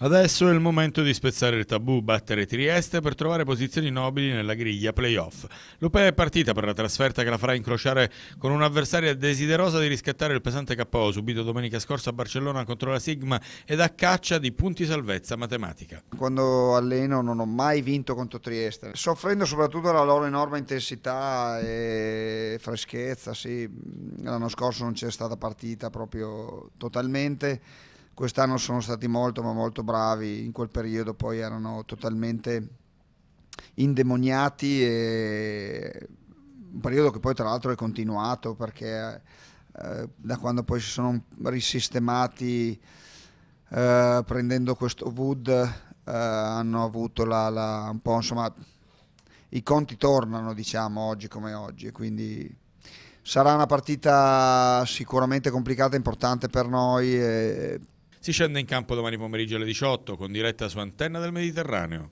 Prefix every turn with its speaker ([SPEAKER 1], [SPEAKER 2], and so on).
[SPEAKER 1] Adesso è il momento di spezzare il tabù, battere Trieste per trovare posizioni nobili nella griglia playoff. L'Opea è partita per la trasferta che la farà incrociare con un'avversaria desiderosa di riscattare il pesante KO subito domenica scorsa a Barcellona contro la Sigma ed a
[SPEAKER 2] caccia di punti salvezza matematica. Quando alleno non ho mai vinto contro Trieste, soffrendo soprattutto la loro enorme intensità e freschezza, sì. l'anno scorso non c'è stata partita proprio totalmente quest'anno sono stati molto ma molto bravi, in quel periodo poi erano totalmente indemoniati e un periodo che poi tra l'altro è continuato perché eh, da quando poi si sono risistemati eh, prendendo questo Wood eh, hanno avuto la, la, un po' insomma i conti tornano diciamo oggi come oggi quindi sarà una partita sicuramente complicata e importante per noi
[SPEAKER 1] si scende in campo domani pomeriggio alle 18 con diretta su Antenna del Mediterraneo.